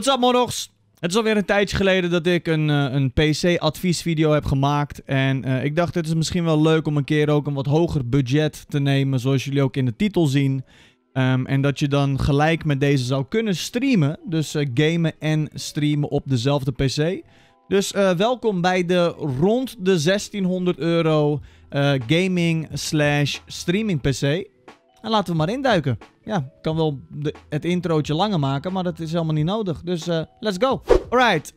What's up, mordogs? Het is alweer een tijdje geleden dat ik een, eh, een PC-adviesvideo heb gemaakt. En eh, ik dacht, het is misschien wel leuk om een keer ook een wat hoger budget te nemen, zoals jullie ook in de titel zien. Ehm, en dat je dan gelijk met deze zou kunnen streamen. Dus eh, gamen en streamen op dezelfde PC. Dus welkom bij de rond de 1600 euro gaming slash streaming PC. En nou, laten we maar induiken. Ja, ik kan wel de, het introotje langer maken, maar dat is helemaal niet nodig. Dus eh, let's go. Alright,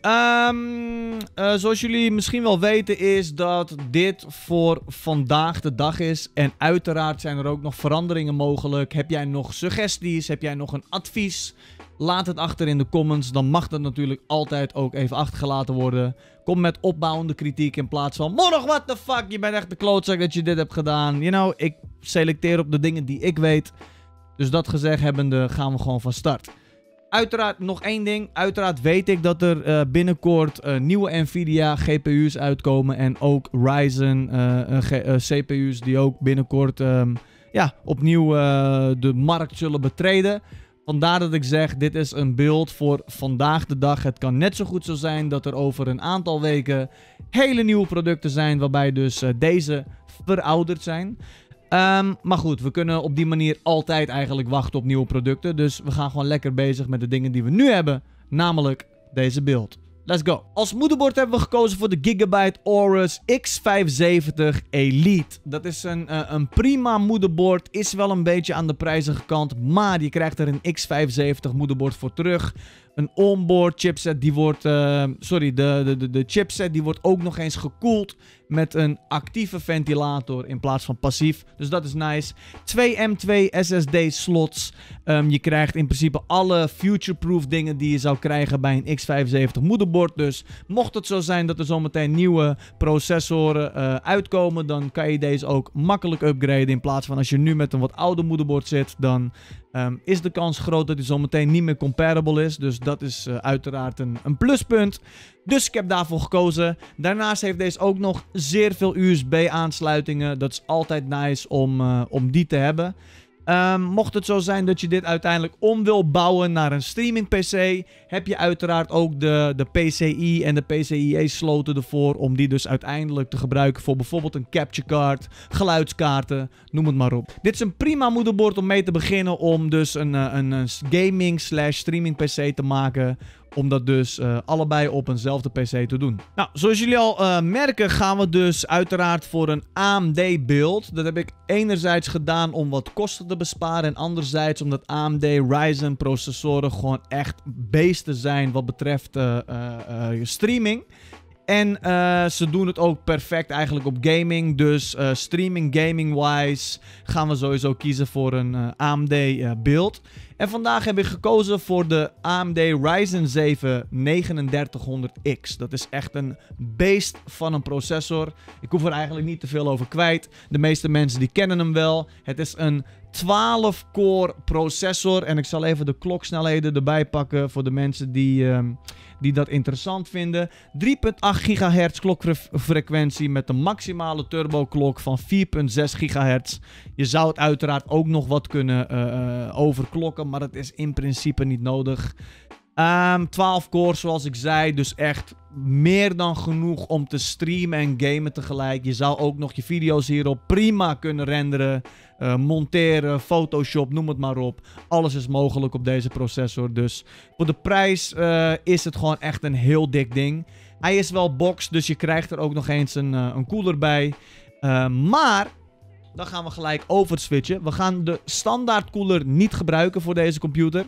um, zoals jullie misschien wel weten is dat dit voor vandaag de dag is. En uiteraard zijn er ook nog veranderingen mogelijk. Heb jij nog suggesties? Heb jij nog een advies? Laat het achter in de comments. Dan mag dat natuurlijk altijd ook even achtergelaten worden. Kom met opbouwende kritiek in plaats van... Morgen, what the fuck? Je bent echt de klootzak dat je dit hebt gedaan. You know, ik selecteer op de dingen die ik weet. Dus dat gezegd hebbende gaan we gewoon van start. Uiteraard nog één ding. Uiteraard weet ik dat er eh, binnenkort eh, nieuwe Nvidia GPU's uitkomen. En ook Ryzen eh, CPU's die ook binnenkort... Ehm, ja, opnieuw de markt zullen betreden. Vandaar dat ik zeg, dit is een beeld voor vandaag de dag. Het kan net zo goed zo zijn dat er over een aantal weken hele nieuwe producten zijn, waarbij dus eh, deze verouderd zijn. Ehm, maar goed, we kunnen op die manier altijd eigenlijk wachten op nieuwe producten. Dus we gaan gewoon lekker bezig met de dingen die we nu hebben, namelijk deze beeld. Let's go. Als moederbord hebben we gekozen voor de Gigabyte Aorus X570 Elite. Dat is een, eh, een prima moederbord. Is wel een beetje aan de prijzige kant. Maar je krijgt er een X570 moederbord voor terug. Een onboard chipset die wordt... Eh, sorry, de, de, de chipset die wordt ook nog eens gekoeld met een actieve ventilator in plaats van passief. Dus dat is nice. Twee M2 SSD slots. Ehm, je krijgt in principe alle future-proof dingen die je zou krijgen bij een X75 moederbord. Dus mocht het zo zijn dat er zometeen nieuwe processoren eh, uitkomen, dan kan je deze ook makkelijk upgraden. In plaats van als je nu met een wat ouder moederbord zit, dan ehm, is de kans groot dat hij zometeen niet meer comparable is. Dus dat is eh, uiteraard een, een pluspunt. Dus ik heb daarvoor gekozen. Daarnaast heeft deze ook nog zeer veel USB-aansluitingen. Dat is altijd nice om, eh, om die te hebben. Ehm, mocht het zo zijn dat je dit uiteindelijk om wil bouwen naar een streaming PC, heb je uiteraard ook de, de PCI en de PCIe sloten ervoor om die dus uiteindelijk te gebruiken voor bijvoorbeeld een capture card, geluidskaarten, noem het maar op. Dit is een prima moederbord om mee te beginnen om dus een, eh, een, een gaming slash streaming PC te maken om dat dus eh, allebei op eenzelfde PC te doen. Nou, zoals jullie al eh, merken gaan we dus uiteraard voor een AMD build. Dat heb ik enerzijds gedaan om wat kosten te besparen en anderzijds omdat AMD Ryzen processoren gewoon echt beesten zijn wat betreft eh, streaming. En ze doen het ook perfect eigenlijk op gaming. Dus streaming, gaming-wise gaan we sowieso kiezen voor een AMD beeld. En vandaag heb ik gekozen voor de AMD Ryzen 7 3900X. Dat is echt een beest van een processor. Ik hoef er eigenlijk niet te veel over kwijt. De meeste mensen die kennen hem wel. Het is een 12-core processor. En ik zal even de kloksnelheden erbij pakken voor de mensen die, ehm, die dat interessant vinden. 3,8 gigahertz klokfrequentie met een maximale turbo klok van 4,6 gigahertz. Je zou het uiteraard ook nog wat kunnen uh, overklokken maar dat is in principe niet nodig. Um, ehm, 12 cores, zoals ik zei. Dus echt meer dan genoeg om te streamen en gamen tegelijk. Je zou ook nog je video's hierop prima kunnen renderen. Eh, monteren, Photoshop, noem het maar op. Alles is mogelijk op deze processor. Dus voor de prijs eh, is het gewoon echt een heel dik ding. Hij is wel box, dus je krijgt er ook nog eens een, uh, een cooler bij. Ehm, maar dan gaan we gelijk over switchen. We gaan de standaard koeler niet gebruiken voor deze computer.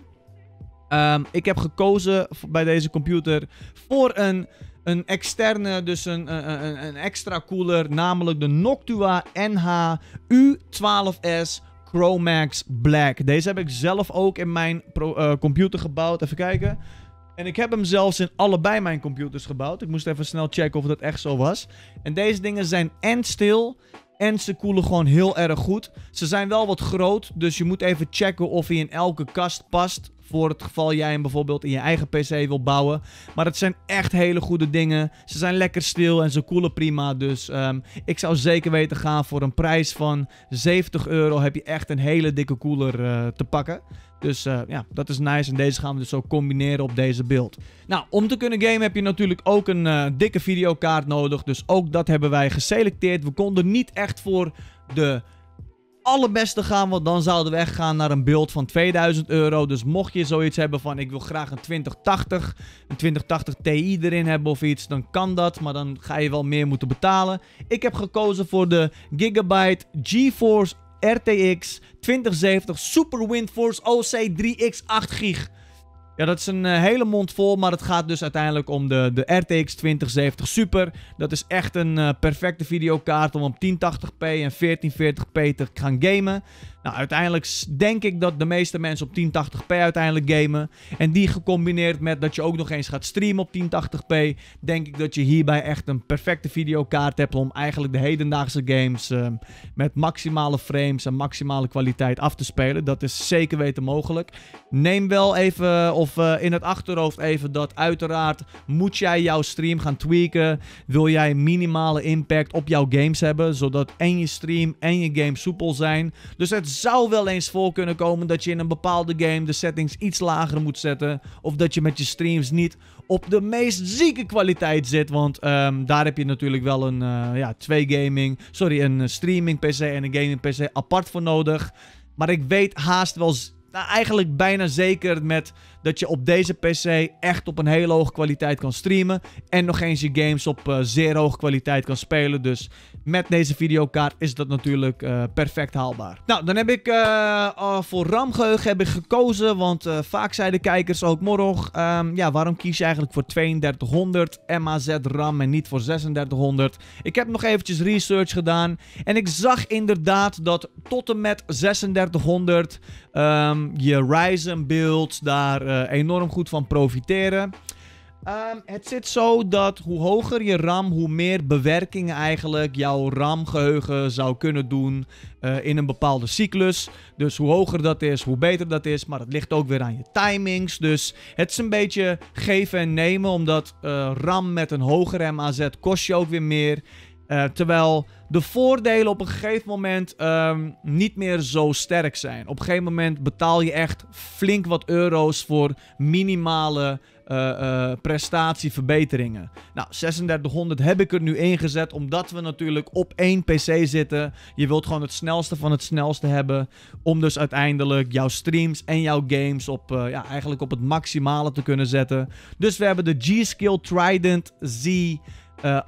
Ehm, ik heb gekozen bij deze computer voor een, een externe, dus een, een, een extra koeler. Namelijk de Noctua NH-U12S Chromax Black. Deze heb ik zelf ook in mijn eh, computer gebouwd. Even kijken. En ik heb hem zelfs in allebei mijn computers gebouwd. Ik moest even snel checken of dat echt zo was. En deze dingen zijn en stil en ze koelen gewoon heel erg goed. Ze zijn wel wat groot, dus je moet even checken of hij in elke kast past voor het geval jij hem bijvoorbeeld in je eigen PC wil bouwen. Maar het zijn echt hele goede dingen. Ze zijn lekker stil en ze koelen prima. Dus ehm, ik zou zeker weten gaan voor een prijs van 70 euro. Heb je echt een hele dikke koeler eh, te pakken. Dus eh, ja, dat is nice. En deze gaan we dus zo combineren op deze beeld. Nou, om te kunnen gamen heb je natuurlijk ook een eh, dikke videokaart nodig. Dus ook dat hebben wij geselecteerd. We konden niet echt voor de allerbeste gaan, want dan zouden we weg gaan naar een beeld van 2000 euro. Dus mocht je zoiets hebben van ik wil graag een 2080, een 2080 Ti erin hebben of iets, dan kan dat. Maar dan ga je wel meer moeten betalen. Ik heb gekozen voor de Gigabyte GeForce RTX 2070 Super Windforce OC 3x 8 gig. Ja, dat is een eh, hele mond vol, maar het gaat dus uiteindelijk om de, de RTX 2070 Super. Dat is echt een eh, perfecte videokaart om op 1080p en 1440p te gaan gamen. Nou, uiteindelijk denk ik dat de meeste mensen op 1080p uiteindelijk gamen. En die gecombineerd met dat je ook nog eens gaat streamen op 1080p, denk ik dat je hierbij echt een perfecte videokaart hebt om eigenlijk de hedendaagse games eh, met maximale frames en maximale kwaliteit af te spelen. Dat is zeker weten mogelijk. Neem wel even of eh, in het achterhoofd even dat uiteraard moet jij jouw stream gaan tweaken. Wil jij minimale impact op jouw games hebben, zodat en je stream en je game soepel zijn. Dus het zou wel eens voor kunnen komen dat je in een bepaalde game de settings iets lager moet zetten. Of dat je met je streams niet op de meest zieke kwaliteit zit. Want ehm, daar heb je natuurlijk wel een uh, ja, twee gaming, sorry, een eh, streaming PC en een gaming PC apart voor nodig. Maar ik weet haast wel nou, eigenlijk bijna zeker met dat je op deze PC echt op een hele hoge kwaliteit kan streamen. En nog eens je games op eh, zeer hoge kwaliteit kan spelen. Dus met deze videokaart is dat natuurlijk eh, perfect haalbaar. Nou, dan heb ik eh, voor RAM-geheugen heb ik gekozen. Want eh, vaak zeiden kijkers ook morgen. Ehm, ja, waarom kies je eigenlijk voor 3200 MAZ RAM en niet voor 3600? Ik heb nog eventjes research gedaan. En ik zag inderdaad dat tot en met 3600 ehm, je Ryzen builds daar enorm goed van profiteren. Ehm, het zit zo dat hoe hoger je RAM, hoe meer bewerkingen eigenlijk jouw RAM-geheugen zou kunnen doen eh, in een bepaalde cyclus. Dus hoe hoger dat is, hoe beter dat is. Maar het ligt ook weer aan je timings. Dus het is een beetje geven en nemen, omdat eh, RAM met een hoger MAZ kost je ook weer meer. Eh, terwijl de voordelen op een gegeven moment ehm, niet meer zo sterk zijn. Op een gegeven moment betaal je echt flink wat euro's voor minimale eh, eh, prestatieverbeteringen. Nou, 3600 heb ik er nu ingezet omdat we natuurlijk op één PC zitten. Je wilt gewoon het snelste van het snelste hebben. Om dus uiteindelijk jouw streams en jouw games op, ja, eigenlijk op het maximale te kunnen zetten. Dus we hebben de G-Skill Trident Z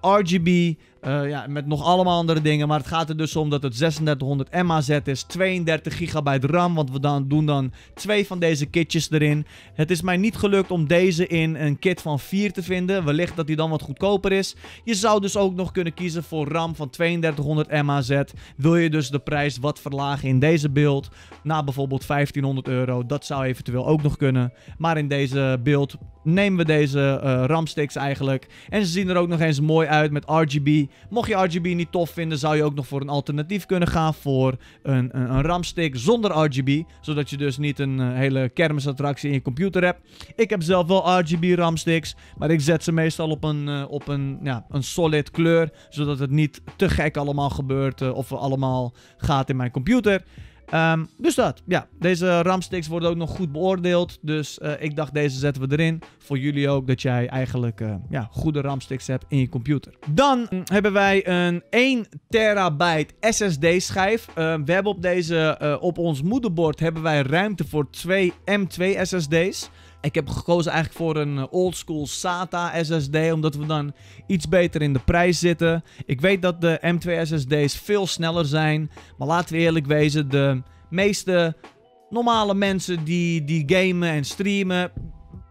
RGB eh, ja, met nog allemaal andere dingen. Maar het gaat er dus om dat het 3600 MAZ is. 32 gigabyte RAM. Want we dan doen dan twee van deze kitjes erin. Het is mij niet gelukt om deze in een kit van 4 te vinden. Wellicht dat die dan wat goedkoper is. Je zou dus ook nog kunnen kiezen voor RAM van 3200 MAZ. Wil je dus de prijs wat verlagen in deze beeld. Naar bijvoorbeeld 1500 euro. Dat zou eventueel ook nog kunnen. Maar in deze beeld nemen we deze uh, RAM sticks eigenlijk. En ze zien er ook nog eens mooi uit met RGB. Mocht je RGB niet tof vinden, zou je ook nog voor een alternatief kunnen gaan voor een, een, een RAM-stick zonder RGB. Zodat je dus niet een eh, hele kermisattractie in je computer hebt. Ik heb zelf wel RGB RAM-sticks, maar ik zet ze meestal op een, eh, op een, ja, een solid kleur. Zodat het niet te gek allemaal gebeurt eh, of allemaal gaat in mijn computer. Ehm, dus dat, ja. Deze ramsticks worden ook nog goed beoordeeld. Dus eh, ik dacht, deze zetten we erin. Voor jullie ook, dat jij eigenlijk eh, ja, goede ramsticks hebt in je computer. Dan hebben wij een 1 terabyte SSD schijf. Ehm, we hebben op deze, eh, op ons moederbord hebben wij ruimte voor twee M2 SSD's. Ik heb gekozen eigenlijk voor een eh, oldschool SATA SSD, omdat we dan iets beter in de prijs zitten. Ik weet dat de M2 SSD's veel sneller zijn, maar laten we eerlijk wezen, de meeste normale mensen die, die gamen en streamen,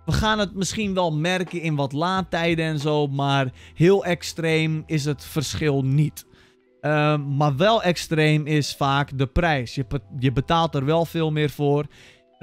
we gaan het misschien wel merken in wat laadtijden en zo, maar heel extreem is het verschil niet. Eh, maar wel extreem is vaak de prijs. Je, je, betaalt er wel veel meer voor.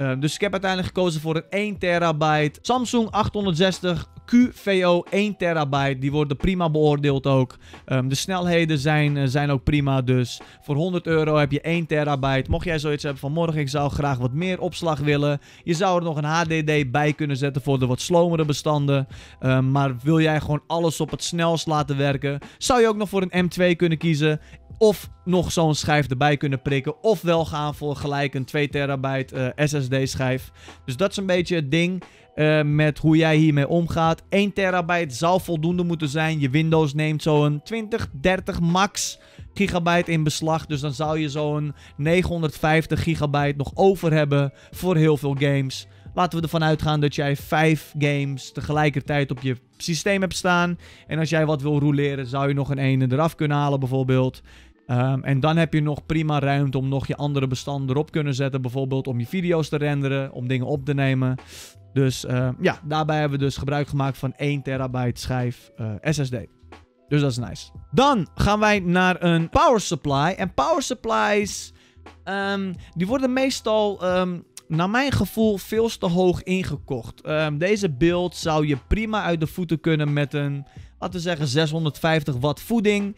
Ehm, dus ik heb uiteindelijk gekozen voor een 1 terabyte Samsung 860 QVO 1 terabyte. Die worden prima beoordeeld ook. Ehm, de snelheden zijn, eh, zijn ook prima. Dus voor 100 euro heb je 1 terabyte. Mocht jij zoiets hebben van morgen, ik zou graag wat meer opslag willen. Je zou er nog een HDD bij kunnen zetten voor de wat slomere bestanden. Ehm, maar wil jij gewoon alles op het snelst laten werken? Zou je ook nog voor een M2 kunnen kiezen? Of nog zo'n schijf erbij kunnen prikken. of wel gaan voor gelijk een 2 terabyte eh, SSD schijf. Dus dat is een beetje het ding. Eh, met hoe jij hiermee omgaat. 1 terabyte zou voldoende moeten zijn. Je Windows neemt zo'n 20, 30 max gigabyte in beslag. Dus dan zou je zo'n 950 gigabyte nog over hebben voor heel veel games. Laten we ervan uitgaan dat jij 5 games tegelijkertijd op je systeem hebt staan. En als jij wat wil rouleren, zou je nog een ene eraf kunnen halen bijvoorbeeld. Ehm, en dan heb je nog prima ruimte om nog je andere bestanden erop kunnen zetten. Bijvoorbeeld om je video's te renderen, om dingen op te nemen. Dus ehm, ja, daarbij hebben we dus gebruik gemaakt van 1 terabyte schijf eh, SSD. Dus dat is nice. Dan gaan wij naar een power supply. En power supplies, ehm, die worden meestal, naar mijn gevoel, veel te hoog ingekocht. deze beeld zou je prima uit de voeten kunnen met een, wat we zeggen, 650 watt voeding.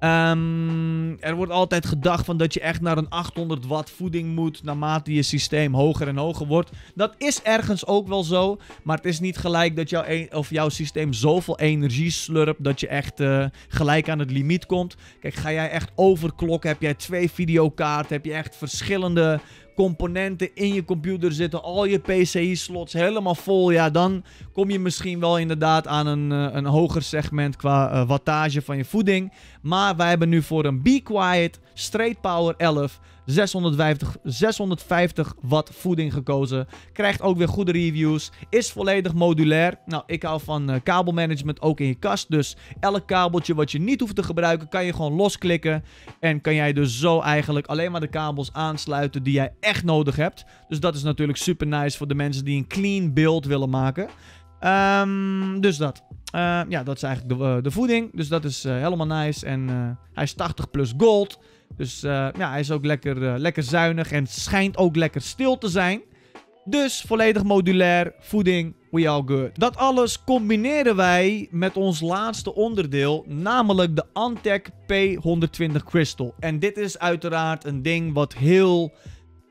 Ehm, er wordt altijd gedacht van dat je echt naar een 800 watt voeding moet naarmate je systeem hoger en hoger wordt. Dat is ergens ook wel zo, maar het is niet gelijk dat jouw, e- of jouw systeem zoveel energie slurpt dat je echt eh, gelijk aan het limiet komt. Kijk, ga jij echt overklokken? Heb jij twee videokaarten? Heb je echt verschillende componenten in je computer zitten, al je PCI-slots helemaal vol, ja, dan kom je misschien wel inderdaad aan een, eh, een hoger segment qua eh, wattage van je voeding. Maar wij hebben nu voor een Be Quiet Straight Power 11 650, 650 watt voeding gekozen. Krijgt ook weer goede reviews. Is volledig modulair. Nou, ik hou van eh, kabelmanagement ook in je kast. Dus elk kabeltje wat je niet hoeft te gebruiken, kan je gewoon losklikken. En kan jij dus zo eigenlijk alleen maar de kabels aansluiten die jij echt nodig hebt. Dus dat is natuurlijk super nice voor de mensen die een clean build willen maken. Ehm, dus dat. Ehm, ja, dat is eigenlijk de, eh, de, voeding. Dus dat is eh, helemaal nice. En hij is 80 plus gold. Dus eh, ja, hij is ook lekker, eh, lekker zuinig en schijnt ook lekker stil te zijn. Dus volledig modulair, voeding, we all good. Dat alles combineren wij met ons laatste onderdeel, namelijk de Antec P120 Crystal. En dit is uiteraard een ding wat heel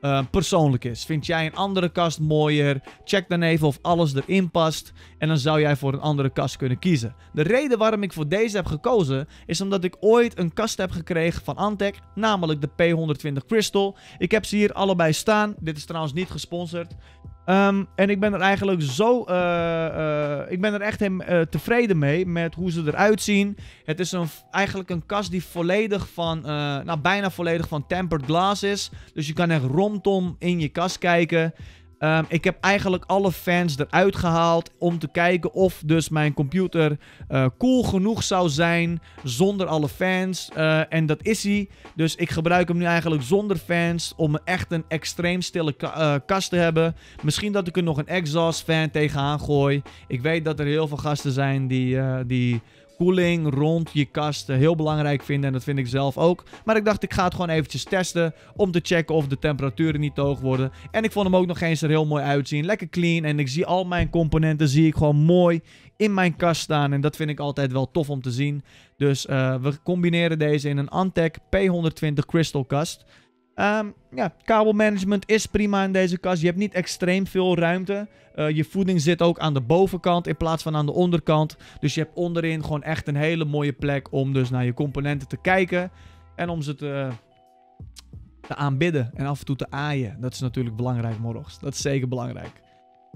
eh, persoonlijk is. Vind jij een andere kast mooier? Check dan even of alles erin past. En dan zou jij voor een andere kast kunnen kiezen. De reden waarom ik voor deze heb gekozen is omdat ik ooit een kast heb gekregen van Antec. Namelijk de P120 Crystal. Ik heb ze hier allebei staan. Dit is trouwens niet gesponsord. Ehm, en ik ben er eigenlijk zo. Eh, eh, ik ben er echt heel eh, tevreden mee met hoe ze eruit zien. Het is een, eigenlijk een kast die volledig van. nou, bijna volledig van tempered glass is. Dus je kan echt rondom in je kast kijken. Ehm, ik heb eigenlijk alle fans eruit gehaald om te kijken of dus mijn computer uh, cool genoeg zou zijn zonder alle fans. Eh, en dat is hij. Dus ik gebruik hem nu eigenlijk zonder fans om echt een extreem stille eh, kast te hebben. Misschien dat ik er nog een exhaust fan tegenaan gooi. Ik weet dat er heel veel gasten zijn die, die koeling rond je kast heel belangrijk vinden. En dat vind ik zelf ook. Maar ik dacht, ik ga het gewoon eventjes testen. Om te checken of de temperaturen niet te hoog worden. En ik vond hem ook nog eens er heel mooi uitzien. Lekker clean. En ik zie al mijn componenten zie ik gewoon mooi in mijn kast staan. En dat vind ik altijd wel tof om te zien. Dus eh, we combineren deze in een Antec P120 Crystal kast. Ehm, ja, kabelmanagement is prima in deze kast. Je hebt niet extreem veel ruimte. Eh, je voeding zit ook aan de bovenkant in plaats van aan de onderkant. Dus je hebt onderin gewoon echt een hele mooie plek om dus naar je componenten te kijken. En om ze te, te aanbidden en af en toe te aaien. Dat is natuurlijk belangrijk morgens. Dat is zeker belangrijk.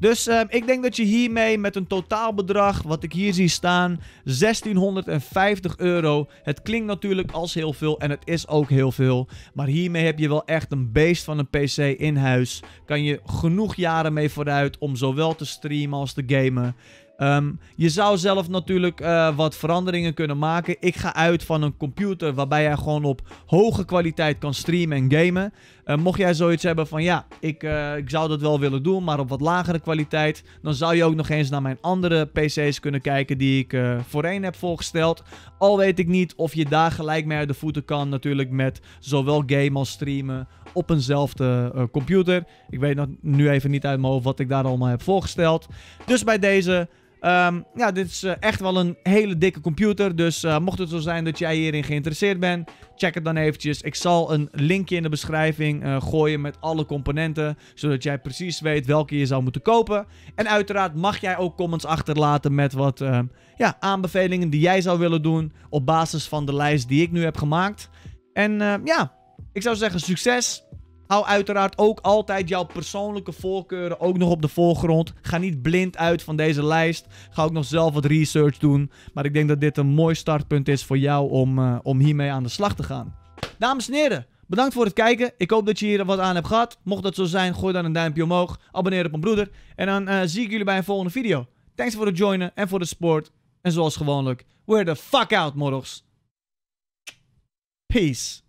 Dus ehm, ik denk dat je hiermee met een totaalbedrag, wat ik hier zie staan, 1650 euro. Het klinkt natuurlijk als heel veel en het is ook heel veel. Maar hiermee heb je wel echt een beest van een PC in huis. Kan je genoeg jaren mee vooruit om zowel te streamen als te gamen. Ehm, je zou zelf natuurlijk eh, wat veranderingen kunnen maken. Ik ga uit van een computer waarbij jij gewoon op hoge kwaliteit kan streamen en gamen. Eh, mocht jij zoiets hebben van ja, ik, eh, ik zou dat wel willen doen, maar op wat lagere kwaliteit, dan zou je ook nog eens naar mijn andere PC's kunnen kijken die ik uh, voorheen heb voorgesteld. Al weet ik niet of je daar gelijk mee uit de voeten kan, natuurlijk met zowel game als streamen op eenzelfde computer. Ik weet nog nu even niet uit mijn hoofd wat ik daar allemaal heb voorgesteld. Dus bij deze Ehm, ja, dit is eh, echt wel een hele dikke computer. Dus eh, mocht het zo zijn dat jij hierin geïnteresseerd bent, check het dan eventjes. Ik zal een linkje in de beschrijving eh, gooien met alle componenten. Zodat jij precies weet welke je zou moeten kopen. En uiteraard mag jij ook comments achterlaten met wat ehm, ja, aanbevelingen die jij zou willen doen. Op basis van de lijst die ik nu heb gemaakt. En ehm, ja, ik zou zeggen succes. Hou uiteraard ook altijd jouw persoonlijke voorkeuren ook nog op de voorgrond. Ga niet blind uit van deze lijst. Ga ook nog zelf wat research doen. Maar ik denk dat dit een mooi startpunt is voor jou om, eh, om hiermee aan de slag te gaan. Dames en heren, bedankt voor het kijken. Ik hoop dat je hier wat aan hebt gehad. Mocht dat zo zijn, gooi dan een duimpje omhoog. Abonneer op mijn broeder. En dan eh, zie ik jullie bij een volgende video. Thanks voor het joinen en voor de support. En zoals gewoonlijk, we're the fuck out, morgens. Peace.